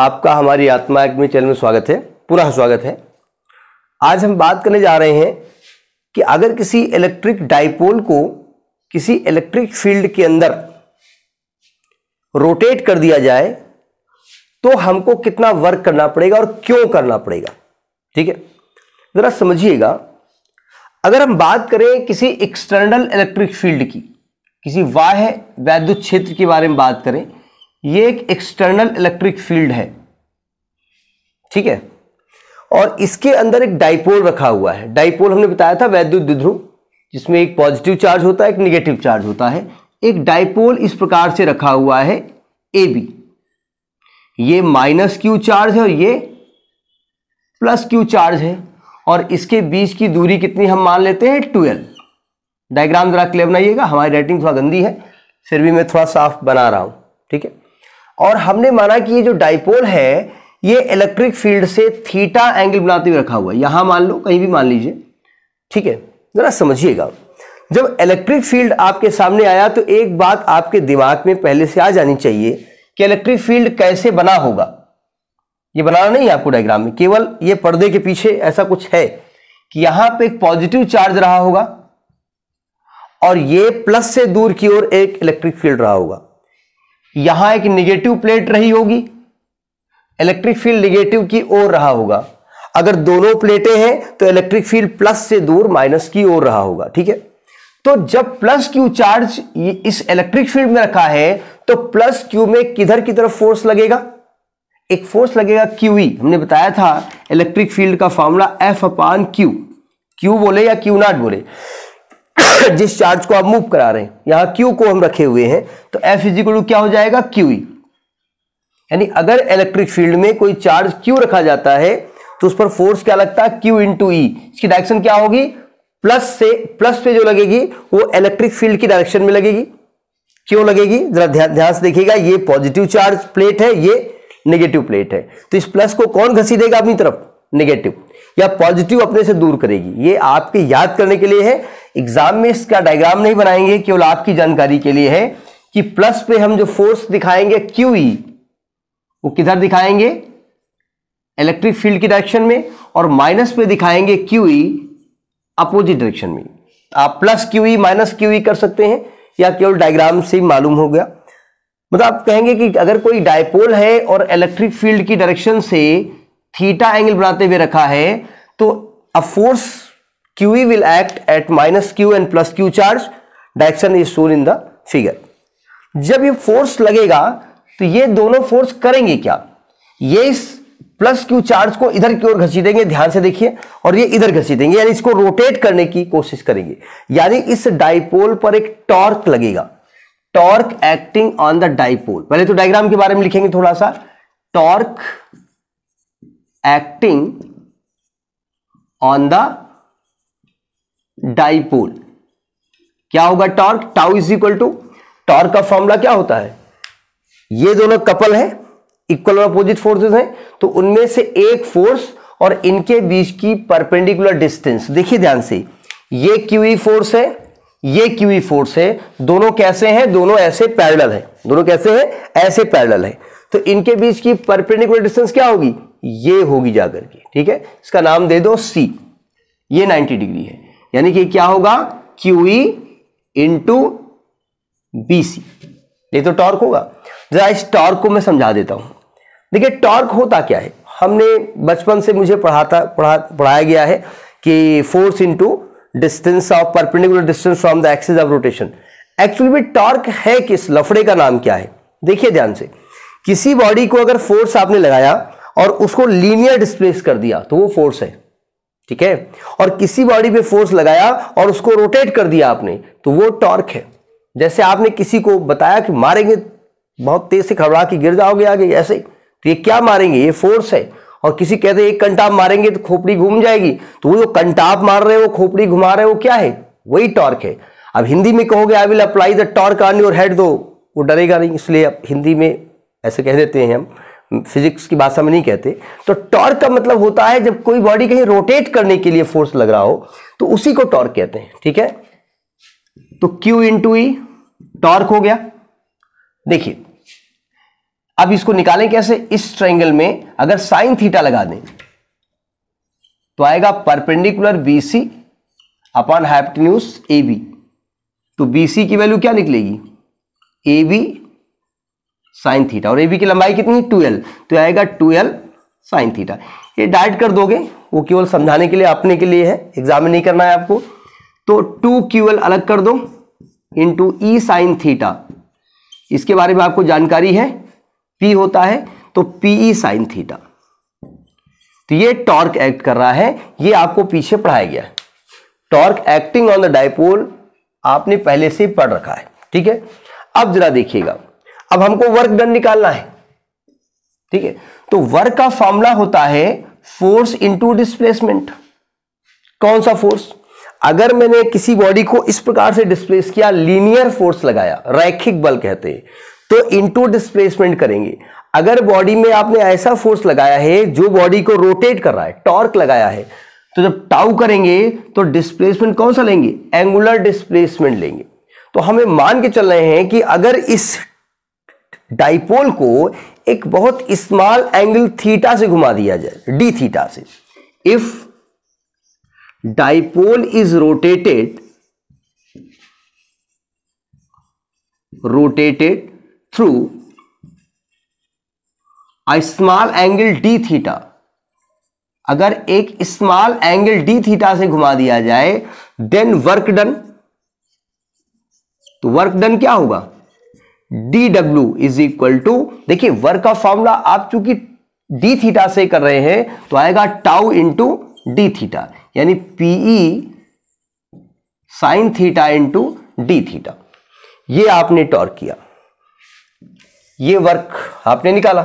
आपका हमारी आत्मा एक्मी चैनल में स्वागत है पूरा स्वागत है आज हम बात करने जा रहे हैं कि अगर किसी इलेक्ट्रिक डाइपोल को किसी इलेक्ट्रिक फील्ड के अंदर रोटेट कर दिया जाए तो हमको कितना वर्क करना पड़ेगा और क्यों करना पड़ेगा ठीक है ज़रा समझिएगा अगर हम बात करें किसी एक्सटर्नल इलेक्ट्रिक फील्ड की किसी वाह्य वैद्युत क्षेत्र के बारे में बात करें ये एक एक्सटर्नल इलेक्ट्रिक फील्ड है ठीक है और इसके अंदर एक डाइपोल रखा हुआ है डाइपोल हमने बताया था वैद्युत विध्रुव जिसमें एक पॉजिटिव चार्ज होता है एक निगेटिव चार्ज होता है एक डाइपोल इस प्रकार से रखा हुआ है ए बी ये माइनस क्यू चार्ज है और ये प्लस क्यू चार्ज है और इसके बीच की दूरी कितनी हम मान लेते हैं ट्वेल्व डायग्राम जरा क्लियर बनाइएगा हमारी राइटिंग थोड़ा गंदी है फिर भी मैं थोड़ा साफ बना रहा हूँ ठीक है और हमने माना कि ये जो डाइपोल है ये इलेक्ट्रिक फील्ड से थीटा एंगल बनाते हुए रखा हुआ है यहां मान लो कहीं भी मान लीजिए ठीक है जरा समझिएगा जब इलेक्ट्रिक फील्ड आपके सामने आया तो एक बात आपके दिमाग में पहले से आ जानी चाहिए कि इलेक्ट्रिक फील्ड कैसे बना होगा ये बनाना नहीं है आपको डायग्राम में केवल ये पर्दे के पीछे ऐसा कुछ है कि यहां पे एक पॉजिटिव चार्ज रहा होगा और ये प्लस से दूर की ओर एक इलेक्ट्रिक फील्ड रहा होगा यहां एक निगेटिव प्लेट रही होगी इलेक्ट्रिक फील्ड निगेटिव की ओर रहा होगा अगर दोनों प्लेटें हैं तो इलेक्ट्रिक फील्ड प्लस से दूर माइनस की ओर रहा होगा ठीक है तो जब प्लस क्यू चार्ज इस इलेक्ट्रिक फील्ड में रखा है तो प्लस क्यू में किधर की तरफ फोर्स लगेगा एक फोर्स लगेगा क्यू ई e। हमने बताया था इलेक्ट्रिक फील्ड का formula F upon q q बोले या क्यू नॉट बोले जिस चार्ज को आप मूव करा रहे हैं यहां क्यू को हम रखे हुए हैं तो एफ इजिकल क्या हो जाएगा क्यू e. यानी अगर इलेक्ट्रिक फील्ड में कोई चार्ज क्यू रखा जाता है तो उस पर फोर्स क्या लगता है क्यू इंटू ई इसकी डायरेक्शन क्या होगी प्लस से प्लस पे जो लगेगी वो इलेक्ट्रिक फील्ड की डायरेक्शन में लगेगी क्यों लगेगी जरा ध्यान से देखिएगा ये पॉजिटिव चार्ज प्लेट है ये नेगेटिव प्लेट है तो इस प्लस को कौन घसी देगा अपनी तरफ नेगेटिव या पॉजिटिव अपने से दूर करेगी ये आपके याद करने के लिए है एग्जाम में इसका डायग्राम नहीं बनाएंगे केवल आपकी जानकारी के लिए है कि प्लस पे हम जो फोर्स दिखाएंगे क्यू ई वो किधर दिखाएंगे इलेक्ट्रिक फील्ड की डायरेक्शन में और माइनस पे दिखाएंगे क्यू ई अपोजिट डायरेक्शन में आप plus q E minus q E कर सकते हैं या केवल डायग्राम से मालूम हो गया मतलब आप कहेंगे कि अगर कोई डायपोल है और इलेक्ट्रिक फील्ड की डायरेक्शन से थीटा एंगल बनाते हुए रखा है तो a force QE will act at minus Q and plus Q charge. Direction is shown in the figure. जब ये फोर्स लगेगा तो ये दोनों फोर्स करेंगे क्या ये इस प्लस क्यू चार्ज को इधर की ओर घसीटेंगे ध्यान से देखिए और ये इधर घसीटेंगे यानी इसको रोटेट करने की कोशिश करेंगे यानी इस डाइपोल पर एक टॉर्क लगेगा torque acting on the dipole पहले तो डायग्राम के बारे में लिखेंगे थोड़ा सा torque acting on the dipole क्या होगा torque tau is equal to torque का फॉर्मूला क्या होता है ये दोनों कपल है इक्वल और अपोजिट फोर्सेस हैं तो उनमें से एक फोर्स और इनके बीच की परपेंडिकुलर डिस्टेंस देखिए ध्यान से ये क्यूई फोर्स है ये क्यूई फोर्स है दोनों कैसे हैं दोनों ऐसे पैरेलल है दोनों कैसे हैं ऐसे पैरेलल है तो इनके बीच की परपेंडिकुलर डिस्टेंस क्या होगी ये होगी जाकर के ठीक है इसका नाम दे दो सी ये 90 डिग्री है यानी कि क्या होगा क्यू इंटू बी सी ये तो टॉर्क होगा जरा इस टॉर्क को मैं समझा देता हूं देखिए टॉर्क होता क्या है हमने बचपन से मुझे पढ़ाता पढ़ा पढ़ाया गया है कि force into distance of perpendicular distance from the axis of rotation actually में टॉर्क है किस लफड़े का नाम क्या है देखिए ध्यान से किसी बॉडी को अगर फोर्स आपने लगाया और उसको लीनियर डिस्प्लेस कर दिया तो वो फोर्स है ठीक है और किसी बॉडी पे फोर्स लगाया और उसको रोटेट कर दिया आपने तो वो टॉर्क है जैसे आपने किसी को बताया कि मारेंगे बहुत तेज से घबरा के गिर जाओगे आगे ऐसे तो ये क्या मारेंगे ये फोर्स है और किसी कहते एक कंटाप मारेंगे तो खोपड़ी घूम जाएगी तो वो जो कंटाप मार रहे हो खोपड़ी घुमा रहे हो क्या है वही टॉर्क है अब हिंदी में कहोगे I will apply the torque on your head दो वो डरेगा नहीं इसलिए अब हिंदी में ऐसे कह देते हैं हम फिजिक्स की भाषा में नहीं कहते तो टॉर्क का मतलब होता है जब कोई बॉडी कहीं रोटेट करने के लिए फोर्स लग रहा हो तो उसी को टॉर्क कहते हैं ठीक है तो Q इंटू ई टॉर्क हो गया देखिए अब इसको निकालें कैसे इस ट्रायंगल में अगर साइन थीटा लगा दें तो आएगा perpendicular B C upon hypotenuse A B तो बी सी की वैल्यू क्या निकलेगी ए बी साइन थीटा और ए बी की लंबाई कितनी ट्वेल्व तो आएगा ट्वेल्व साइन थीटा ये डायरेक्ट कर दोगे वो केवल समझाने के लिए अपने के लिए है एग्जाम नहीं करना है आपको तो टू क्यू एल अलग कर दो इंटू ई साइन थीटा इसके बारे में आपको जानकारी है पी होता है तो पी ई साइन थीटा तो ये टॉर्क एक्ट कर रहा है ये आपको पीछे पढ़ाया गया torque acting on the dipole आपने पहले से पढ़ रखा है ठीक है अब जरा देखिएगा अब हमको वर्क डन निकालना है ठीक है तो वर्क का फॉर्मूला होता है फोर्स इनटू डिस्प्लेसमेंट कौन सा फोर्स अगर मैंने किसी बॉडी को इस प्रकार से डिस्प्लेस किया लीनियर फोर्स लगाया रैखिक बल कहते हैं तो इनटू डिस्प्लेसमेंट करेंगे अगर बॉडी में आपने ऐसा फोर्स लगाया है जो बॉडी को रोटेट कर रहा है टॉर्क लगाया है तो जब टाउ करेंगे तो डिस्प्लेसमेंट कौन सा लेंगे एंगुलर डिस्प्लेसमेंट लेंगे तो हमें मान के चल रहे हैं कि अगर इस डाइपोल को एक बहुत स्मॉल एंगल थीटा से घुमा दिया जाए डी थीटा से if dipole is rotated rotated through a small angle d theta अगर एक स्मॉल एंगल डी थीटा से घुमा दिया जाए देन वर्क डन तो वर्क डन क्या होगा d W is equal to देखिए वर्क का फॉर्मूला आप चूंकि डी थीटा से कर रहे हैं तो आएगा टाउ इंटू डी थीटा यानी p E sine theta into d theta ये आपने टॉर्क किया ये वर्क आपने निकाला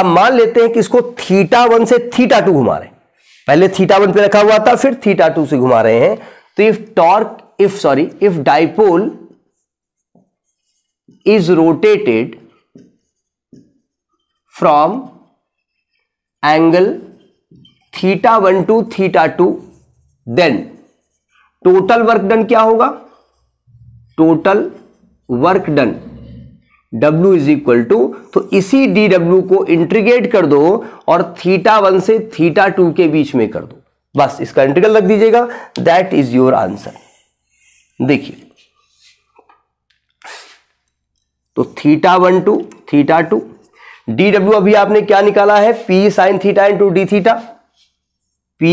अब मान लेते हैं कि इसको थीटा वन से थीटा टू घुमा रहे हैं पहले थीटा वन पे रखा हुआ था फिर थीटा टू से घुमा रहे हैं तो if torque if sorry if dipole is rotated from angle theta 1 to theta 2 then total work done क्या होगा total work done W is equal to तो इसी डी डब्ल्यू को इंट्रीगेट कर दो और थीटा वन से थीटा टू के बीच में कर दो बस इसका इंटीग्रल रख दीजिएगा दैट इज योर आंसर देखिए तो theta one to theta two d W अभी आपने क्या निकाला है p sine theta into d theta p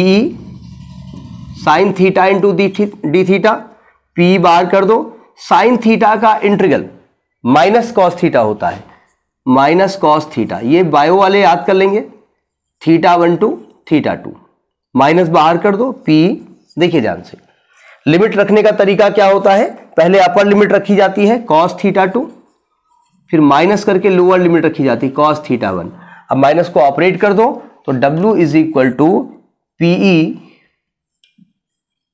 sine theta into d d theta p बार कर दो साइन थीटा का इंटरगल माइनस कॉस थीटा होता है माइनस कॉस थीटा ये बायो वाले याद कर लेंगे theta one to theta two minus बाहर कर दो पी e, देखिए ध्यान से लिमिट रखने का तरीका क्या होता है पहले अपर लिमिट रखी जाती है कॉस थीटा टू फिर माइनस करके लोअर लिमिट रखी जाती कॉस थीटा वन अब माइनस को ऑपरेट कर दो तो W is equal to p E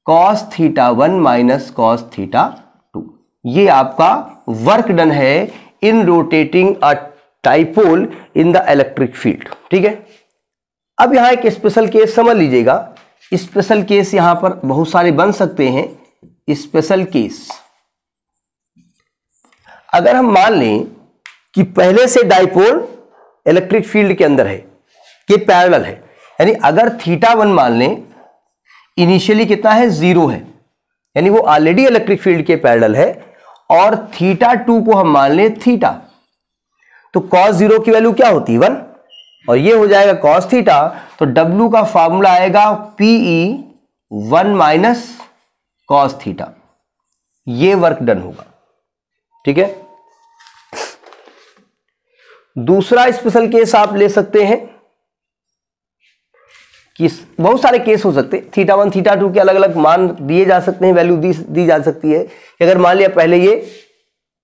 cos theta one minus cos theta two ये आपका वर्क डन है in rotating a dipole in the electric field ठीक है अब यहां एक स्पेशल केस समझ लीजिएगा स्पेशल केस यहां पर बहुत सारे बन सकते हैं स्पेशल केस अगर हम मान लें कि पहले से डाइपोल इलेक्ट्रिक फील्ड के अंदर है कि पैरल है यानी अगर थीटा वन मान लें इनिशियली कितना है जीरो है यानी वो ऑलरेडी इलेक्ट्रिक फील्ड के पैरल है और थीटा टू को हम मान लें थीटा तो कॉस जीरो की वैल्यू क्या होती है वन और ये हो जाएगा कॉस थीटा तो डब्ल्यू का फॉर्मूला आएगा p E e one minus cos theta ये वर्क डन होगा ठीक है दूसरा स्पेशल केस आप ले सकते हैं किस बहुत सारे केस हो सकते हैं थीटा वन थीटा टू के अलग अलग मान दिए जा सकते हैं वैल्यू दी दी जा सकती है अगर मान लिया पहले ये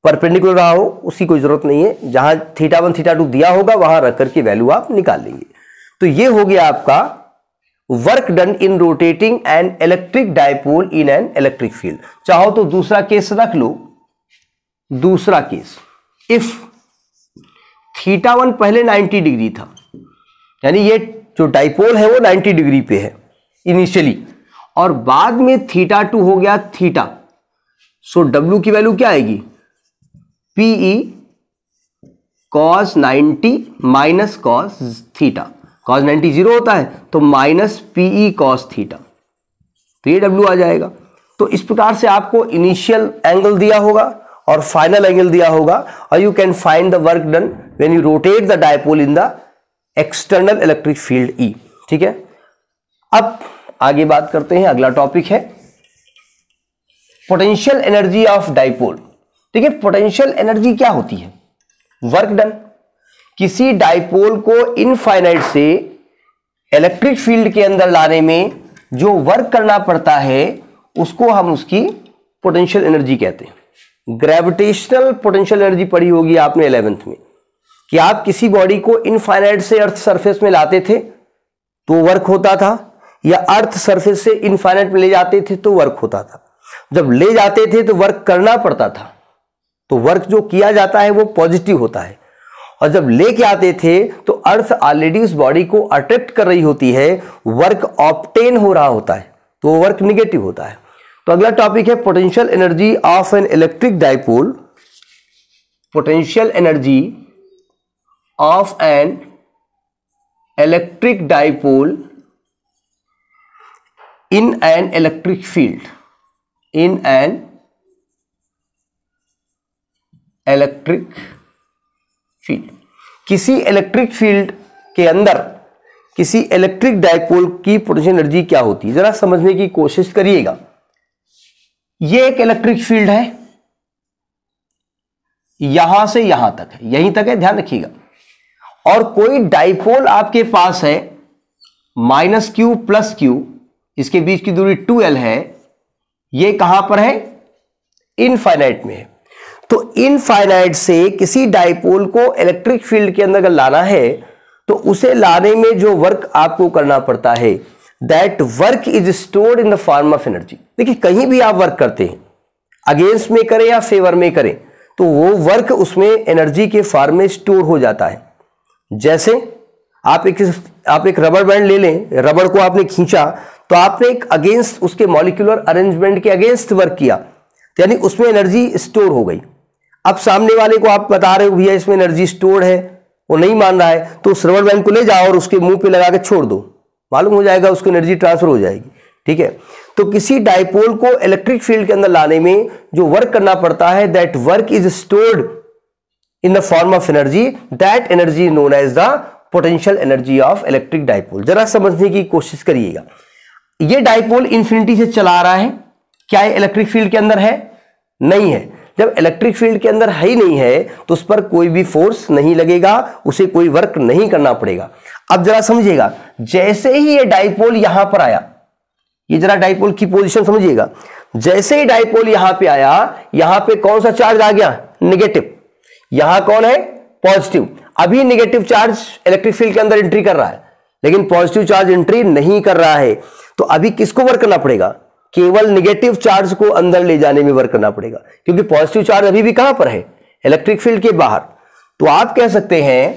परपेंडिकुलर रहा हो उसकी कोई जरूरत नहीं है जहां थीटा वन थीटा टू दिया होगा वहां रख करके वैल्यू आप निकाल लेंगे तो ये हो गया आपका work done in rotating an electric dipole in an electric field चाहो तो दूसरा केस रख लो दूसरा केस इफ थीटा वन पहले 90 डिग्री था यानी ये जो डाइपोल है वो 90 डिग्री पे है इनिशियली और बाद में थीटा टू हो गया थीटा सो डब्ल्यू की वैल्यू क्या आएगी p E cos 90 minus cos theta cos 90 zero होता है तो माइनस पीई कॉस थीटा तो ये डब्ल्यू आ जाएगा तो इस प्रकार से आपको इनिशियल एंगल दिया होगा और फाइनल एंगल दिया होगा और you can find the work done when you rotate the dipole in the external electric field E ठीक है अब आगे बात करते हैं अगला टॉपिक है पोटेंशियल एनर्जी ऑफ डाइपोल ठीक है पोटेंशियल एनर्जी क्या होती है वर्क डन किसी डायपोल को इनफाइनाइट से इलेक्ट्रिक फील्ड के अंदर लाने में जो वर्क करना पड़ता है उसको हम उसकी पोटेंशियल एनर्जी कहते हैं ग्रेविटेशनल पोटेंशियल एनर्जी पढ़ी होगी आपने इलेवेंथ में कि आप किसी बॉडी को इनफाइनाइट से अर्थ सरफेस में लाते थे तो वर्क होता था या अर्थ सरफेस से इनफाइनाइट में ले जाते थे तो वर्क होता था जब ले जाते थे तो वर्क करना पड़ता था तो वर्क जो किया जाता है वो पॉजिटिव होता है और जब लेके आते थे तो अर्थ ऑलरेडी उस बॉडी को अट्रैक्ट कर रही होती है वर्क ऑप्टेन हो रहा होता है तो वर्क निगेटिव होता है तो अगला टॉपिक है potential energy of an electric dipole potential energy of an electric dipole in an electric field in an electric field किसी इलेक्ट्रिक फील्ड के अंदर किसी इलेक्ट्रिक डायपोल की पोटेंशियल एनर्जी क्या होती है जरा समझने की कोशिश करिएगा ये एक इलेक्ट्रिक फील्ड है यहां से यहां तक है यहीं तक है ध्यान रखिएगा और कोई डाइपोल आपके पास है माइनस क्यू प्लस क्यू इसके बीच की दूरी टू एल है ये कहां पर है इनफाइनाइट में है तो इनफाइनाइट से किसी डाइपोल को इलेक्ट्रिक फील्ड के अंदर अगर लाना है तो उसे लाने में जो वर्क आपको करना पड़ता है that work is stored in the form of energy देखिए कहीं भी आप वर्क करते हैं अगेंस्ट में करें या फेवर में करें तो वो वर्क उसमें एनर्जी के फॉर्म में स्टोर हो जाता है जैसे आप एक आप एक रबर बैंड ले लें रबर को आपने खींचा तो आपने एक अगेंस्ट उसके मॉलिकुलर अरेंजमेंट के अगेंस्ट वर्क किया यानी उसमें एनर्जी स्टोर हो गई अब सामने वाले को आप बता रहे हो भैया इसमें एनर्जी स्टोर है वो नहीं मान रहा है तो उस रबर बैंड को ले जाओ और उसके मुंह पे लगा के छोड़ दो मालूम हो जाएगा उसको एनर्जी ट्रांसफर हो जाएगी ठीक है तो किसी डायपोल को इलेक्ट्रिक फील्ड के अंदर लाने में जो वर्क करना पड़ता है that work is stored in the form of energy that energy known as the potential energy of electric dipole जरा समझने की कोशिश करिएगा ये डायपोल इंफिनिटी से चला रहा है क्या इलेक्ट्रिक फील्ड के अंदर है नहीं है जब इलेक्ट्रिक फील्ड के अंदर है ही नहीं है तो उस पर कोई भी फोर्स नहीं लगेगा उसे कोई वर्क नहीं करना पड़ेगा अब जरा समझिएगा जैसे ही ये डाइपोल यहां पर आया ये जरा डाइपोल की पोजीशन समझिएगा जैसे ही डाइपोल यहां पे आया यहां पे कौन सा चार्ज आ गया निगेटिव यहां कौन है पॉजिटिव अभी निगेटिव चार्ज इलेक्ट्रिक फील्ड के अंदर एंट्री कर रहा है लेकिन पॉजिटिव चार्ज एंट्री नहीं कर रहा है तो अभी किसको वर्क करना पड़ेगा केवल निगेटिव चार्ज को अंदर ले जाने में वर्क करना पड़ेगा क्योंकि पॉजिटिव चार्ज अभी भी कहां पर है इलेक्ट्रिक फील्ड के बाहर तो आप कह सकते हैं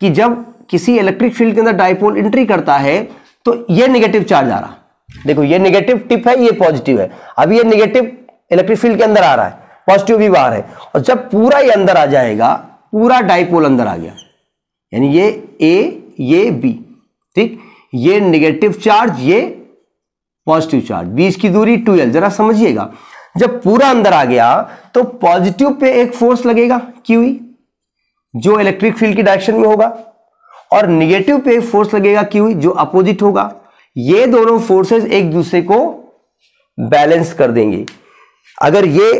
कि जब किसी इलेक्ट्रिक फील्ड के अंदर डाइपोल एंट्री करता है तो ये नेगेटिव चार्ज आ रहा देखो ये नेगेटिव टिप है ये पॉजिटिव है अब ये नेगेटिव इलेक्ट्रिक फील्ड के अंदर आ रहा है पॉजिटिव भी बाहर है और जब पूरा ये अंदर आ जाएगा पूरा डायपोल अंदर आ गया यानी ये ए ये बी ठीक ये नेगेटिव चार्ज ये पॉजिटिव चार्ज बीच की दूरी टू एल जरा समझिएगा जब पूरा अंदर आ गया तो पॉजिटिव पे एक फोर्स लगेगा क्यू e, जो इलेक्ट्रिक फील्ड की डायरेक्शन में होगा और निगेटिव पे फोर्स लगेगा क्यू जो अपोजिट होगा ये दोनों फोर्सेस एक दूसरे को बैलेंस कर देंगे अगर ये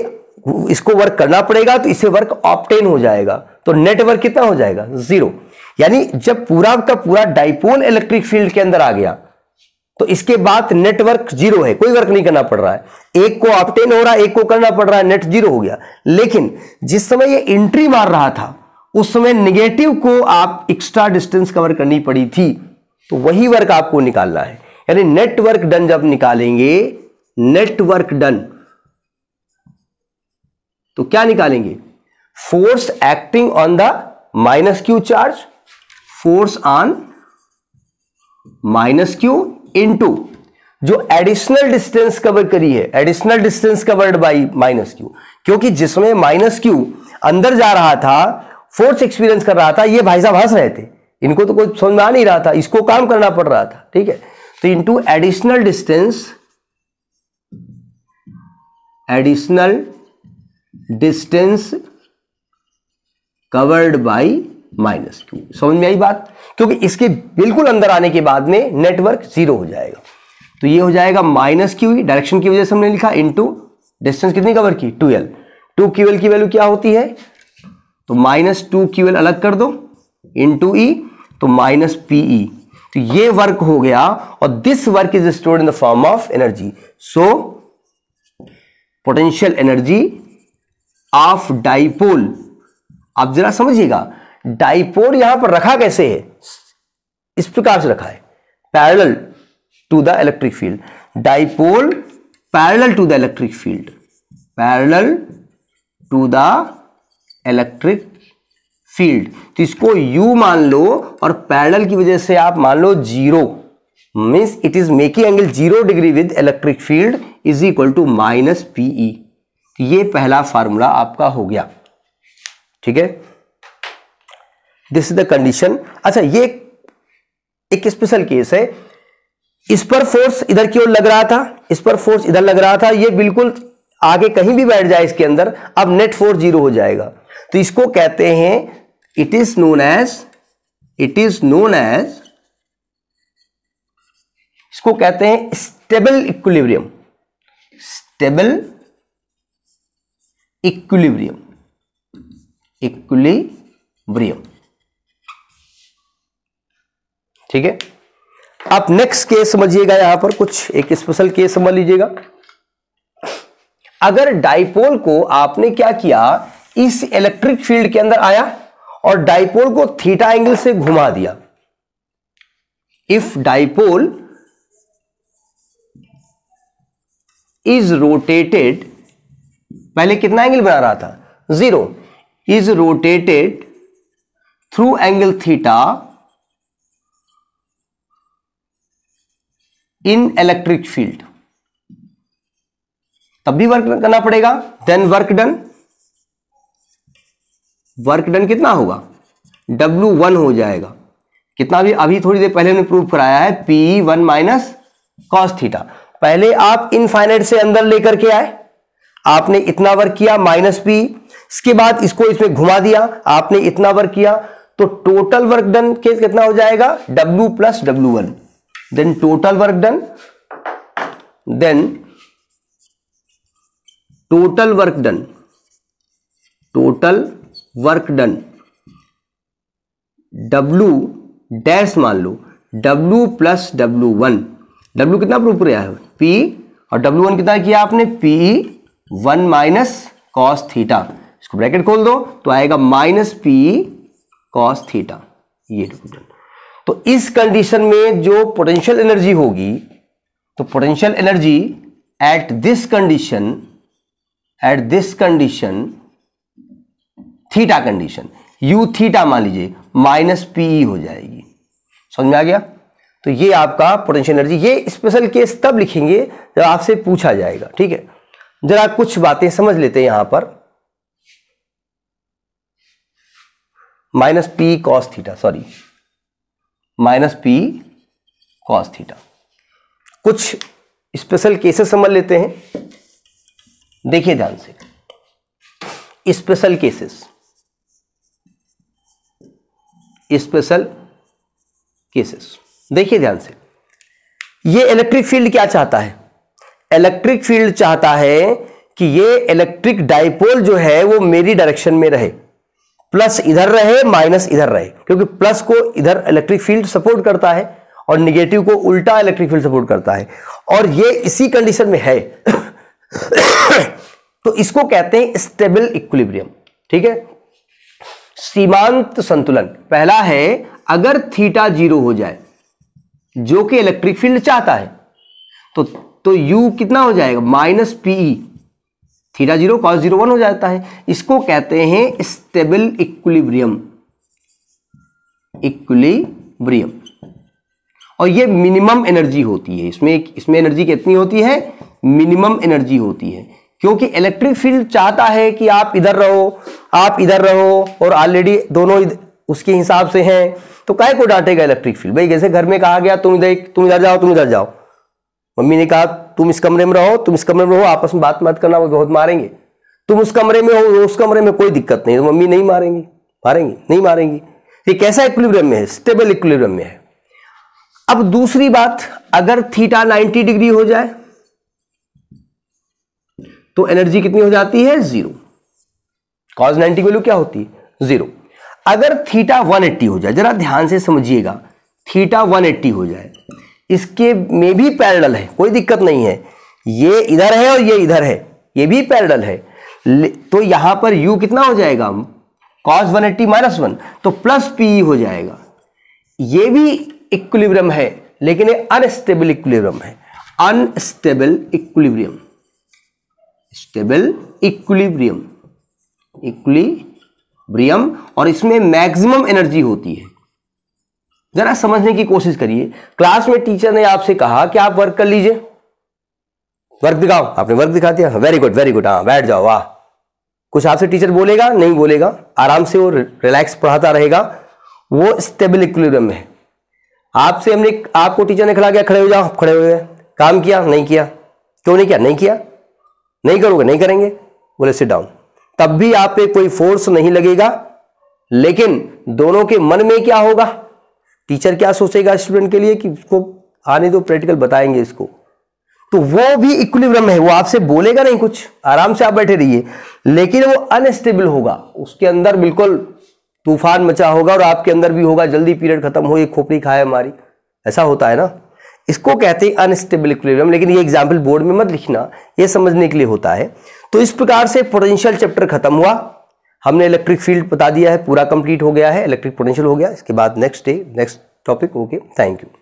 इसको वर्क करना पड़ेगा तो इसे वर्क ऑप्टेन हो जाएगा तो नेटवर्क कितना हो जाएगा जीरो यानी जब पूरा का पूरा डाइपोल इलेक्ट्रिक फील्ड के अंदर आ गया तो इसके बाद नेटवर्क जीरो है कोई वर्क नहीं करना पड़ रहा है एक को ऑप्टेन हो रहा है एक को करना पड़ रहा है नेट जीरो हो गया लेकिन जिस समय ये एंट्री मार रहा था उसमें निगेटिव को आप एक्स्ट्रा डिस्टेंस कवर करनी पड़ी थी तो वही वर्क आपको निकालना है यानी नेटवर्क डन जब निकालेंगे नेटवर्क डन तो क्या निकालेंगे force acting on the minus q charge force on minus q into जो एडिशनल डिस्टेंस कवर करी है additional distance covered by minus q क्योंकि जिसमें माइनस क्यू अंदर जा रहा था फोर्थ एक्सपीरियंस कर रहा था ये भाई साहब हंस रहे थे इनको तो कोई समझ में आ नहीं रहा था इसको काम करना पड़ रहा था ठीक है तो into additional distance additional distance covered by minus q समझ में आई बात क्योंकि इसके बिल्कुल अंदर आने के बाद में नेटवर्क जीरो हो जाएगा तो ये हो जाएगा माइनस क्यू डायरेक्शन की वजह से हमने लिखा इंटू डिस्टेंस कितनी कवर की टूएल्व टू क्यूएल की वैल्यू क्या होती है तो माइनस टू क्यूएल अलग कर दो इन टू ई तो माइनस पी ई e। तो ये वर्क हो गया और this work is stored in the form of energy so potential energy of dipole आप जरा समझिएगा डाइपोल यहां पर रखा कैसे है इस प्रकार से रखा है parallel to the electric field dipole parallel to the electric field parallel to the electric field तो इसको U मान लो और पैरेलल की वजह से आप मान लो zero means it is making angle zero degree with electric field is equal to minus p E ये पहला फार्मूला आपका हो गया ठीक है दिस इज द कंडीशन अच्छा ये एक स्पेशल केस है इस पर फोर्स इधर की ओर लग रहा था इस पर फोर्स इधर लग रहा था ये बिल्कुल आगे कहीं भी बैठ जाए इसके अंदर अब नेट फोर्स जीरो हो जाएगा तो इसको कहते हैं it is known as it is known as इसको कहते हैं stable equilibrium stable equilibrium equilibrium ठीक है आप नेक्स्ट केस समझिएगा यहां पर कुछ एक स्पेशल केस समझ लीजिएगा अगर डाइपोल को आपने क्या किया इस इलेक्ट्रिक फील्ड के अंदर आया और डाइपोल को थीटा एंगल से घुमा दिया इफ डाइपोल इज रोटेटेड पहले कितना एंगल बना रहा था zero is rotated through angle theta in electric field तब भी वर्क करना पड़ेगा then work done work done कितना होगा डब्ल्यू वन हो जाएगा कितना भी अभी थोड़ी देर पहले हमने प्रूव कराया है p one minus cos theta पहले आप इनफाइनाइट से अंदर लेकर के आए आपने इतना वर्क किया माइनस पी इसके बाद इसको इसमें घुमा दिया आपने इतना वर्क किया तो टोटल वर्क डन केस कितना हो जाएगा W plus W one then total work done then total work done total work done W dash मान लो W plus W one W कितना प्रूफ रहा है पी और डब्लू वन कितना किया आपने P one minus cos theta इसको ब्रैकेट खोल दो तो आएगा माइनस पी कॉस थीटा ये तो इस कंडीशन में जो पोटेंशियल एनर्जी होगी तो potential energy at this condition at this condition theta condition U theta मान लीजिए माइनस पीई e हो जाएगी समझ में आ गया तो ये आपका पोटेंशियल एनर्जी ये स्पेशल केस तब लिखेंगे जब आपसे पूछा जाएगा ठीक है जरा कुछ बातें समझ लेते हैं यहां पर minus P cos e theta sorry minus P cos e theta कुछ स्पेशल केसेस समझ लेते हैं देखिए ध्यान से स्पेशल केसेस स्पेशल केसेस देखिए ध्यान से ये इलेक्ट्रिक फील्ड क्या चाहता है इलेक्ट्रिक फील्ड चाहता है कि ये इलेक्ट्रिक डाइपोल जो है वो मेरी डायरेक्शन में रहे प्लस इधर रहे माइनस इधर रहे क्योंकि प्लस को इधर इलेक्ट्रिक फील्ड सपोर्ट करता है और निगेटिव को उल्टा इलेक्ट्रिक फील्ड सपोर्ट करता है और ये इसी कंडीशन में है तो इसको कहते हैं स्टेबल इक्विलिब्रियम ठीक है सीमांत संतुलन पहला है अगर थीटा जीरो हो जाए जो कि इलेक्ट्रिक फील्ड चाहता है तो तो u कितना हो जाएगा minus PE e। Theta zero cos zero one हो जाता है इसको कहते हैं स्टेबल इक्विलिब्रियम इक्विलिब्रियम और ये मिनिमम एनर्जी होती है इसमें इसमें एनर्जी कितनी होती है मिनिमम एनर्जी होती है क्योंकि इलेक्ट्रिक फील्ड चाहता है कि आप इधर रहो आप इधर रहो और ऑलरेडी दोनों उसके हिसाब से हैं तो काय को डांटेगा इलेक्ट्रिक फील्ड भाई जैसे घर में कहा गया तुम इधर तुम इधर जाओ तुम इधर जाओ मम्मी ने कहा तुम इस कमरे में रहो तुम इस कमरे में रहो आपस में बात मत करना वो बहुत मारेंगे तुम उस कमरे में हो उस कमरे में कोई दिक्कत नहीं तो मम्मी नहीं मारेंगी मारेंगी नहीं मारेंगी ये कैसा इक्विलिब्रियम में है स्टेबल इक्विलिब्रियम में है अब दूसरी बात अगर थीटा 90 डिग्री हो जाए तो एनर्जी कितनी हो जाती है जीरो कॉज नाइनटी वैल्यू क्या होती है जीरो अगर थीटा वन एट्टी हो जाए जरा ध्यान से समझिएगा थीटा वन एट्टी हो जाए इसके में भी पैरल है कोई दिक्कत नहीं है ये इधर है और ये इधर है ये भी पैरल है तो यहां पर यू कितना हो जाएगा cos one eighty minus one तो प्लस पी हो जाएगा ये भी इक्विलिब्रियम है लेकिन ये अनस्टेबल इक्विलिब्रियम है unstable equilibrium stable equilibrium equilibrium और इसमें मैक्सिमम एनर्जी होती है जरा समझने की कोशिश करिए क्लास में टीचर ने आपसे कहा कि आप वर्क कर लीजिए वर्क दिखाओ आपने वर्क दिखा दिया वेरी गुड वेरी गुड हाँ बैठ जाओ वाह कुछ आपसे टीचर बोलेगा नहीं बोलेगा आराम से वो रिलैक्स पढ़ाता रहेगा वो स्टेबल इक्विलिब्रियम में है आपसे हमने आपको टीचर ने खड़ा गया खड़े हो जाओ खड़े हो गए काम किया नहीं किया क्यों नहीं किया नहीं किया नहीं करोगे नहीं करेंगे बोले सिट डाउन तब भी आप पे कोई फोर्स नहीं लगेगा लेकिन दोनों के मन में क्या होगा टीचर क्या सोचेगा स्टूडेंट के लिए कि उसको आने दो प्रैक्टिकल बताएंगे इसको तो वो भी इक्विलिब्रम है वो आपसे बोलेगा नहीं कुछ आराम से आप बैठे रहिए लेकिन वो अनस्टेबल होगा उसके अंदर बिल्कुल तूफान मचा होगा और आपके अंदर भी होगा जल्दी पीरियड खत्म हो ये खोपड़ी खाए हमारी ऐसा होता है ना इसको कहते हैं अनस्टेबल इक्विलिब्रियम लेकिन ये एग्जाम्पल बोर्ड में मत लिखना ये समझने के लिए होता है तो इस प्रकार से पोटेंशियल चैप्टर खत्म हुआ हमने इलेक्ट्रिक फील्ड बता दिया है पूरा कंप्लीट हो गया है इलेक्ट्रिक पोटेंशियल हो गया इसके बाद next day next topic okay thank you